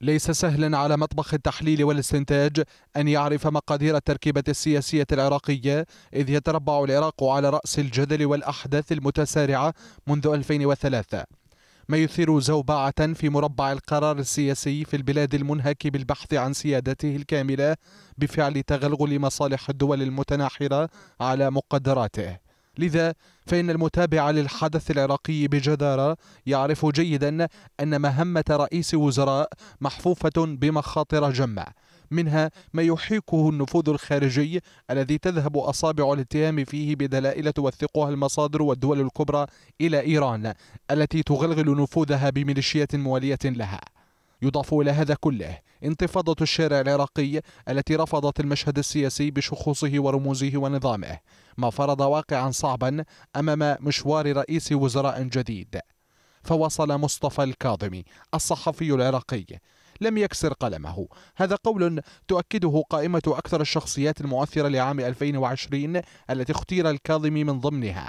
ليس سهلا على مطبخ التحليل والاستنتاج أن يعرف مقادير التركيبة السياسية العراقية إذ يتربع العراق على رأس الجدل والأحداث المتسارعة منذ 2003 ما يثير زوبعة في مربع القرار السياسي في البلاد المنهك بالبحث عن سيادته الكاملة بفعل تغلغل مصالح الدول المتناحرة على مقدراته لذا فإن المتابع للحدث العراقي بجدارة يعرف جيدا أن مهمة رئيس وزراء محفوفة بمخاطر جمة منها ما يحيكه النفوذ الخارجي الذي تذهب أصابع الاتهام فيه بدلائل توثقها المصادر والدول الكبرى إلى إيران التي تغلغل نفوذها بميليشيات موالية لها يضاف إلى هذا كله انتفاضة الشارع العراقي التي رفضت المشهد السياسي بشخوصه ورموزه ونظامه ما فرض واقعا صعبا أمام مشوار رئيس وزراء جديد فوصل مصطفى الكاظمي الصحفي العراقي لم يكسر قلمه هذا قول تؤكده قائمة أكثر الشخصيات المؤثرة لعام 2020 التي اختير الكاظمي من ضمنها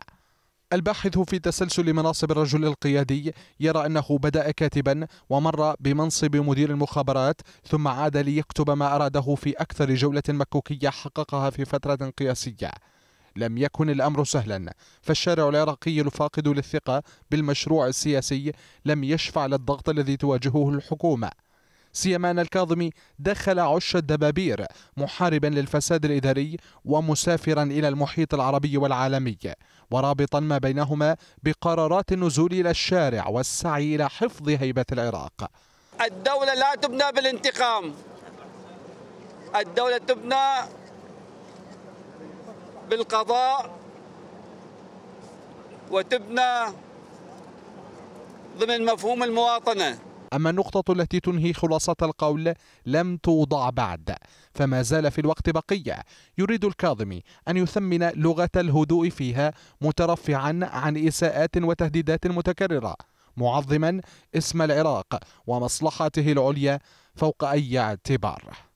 الباحث في تسلسل مناصب الرجل القيادي يرى أنه بدأ كاتبا ومر بمنصب مدير المخابرات ثم عاد ليكتب ما أراده في أكثر جولة مكوكية حققها في فترة قياسية لم يكن الأمر سهلا فالشارع العراقي الفاقد للثقة بالمشروع السياسي لم يشفع للضغط الذي تواجهه الحكومة سيما أن الكاظمي دخل عش الدبابير محاربا للفساد الإداري ومسافرا إلى المحيط العربي والعالمي ورابطا ما بينهما بقرارات النزول إلى الشارع والسعي إلى حفظ هيبة العراق الدولة لا تبنى بالانتقام الدولة تبنى بالقضاء وتبنى ضمن مفهوم المواطنه أما النقطة التي تنهي خلاصة القول لم توضع بعد فما زال في الوقت بقية يريد الكاظمي أن يثمن لغة الهدوء فيها مترفعا عن إساءات وتهديدات متكررة معظما اسم العراق ومصلحته العليا فوق أي اعتبار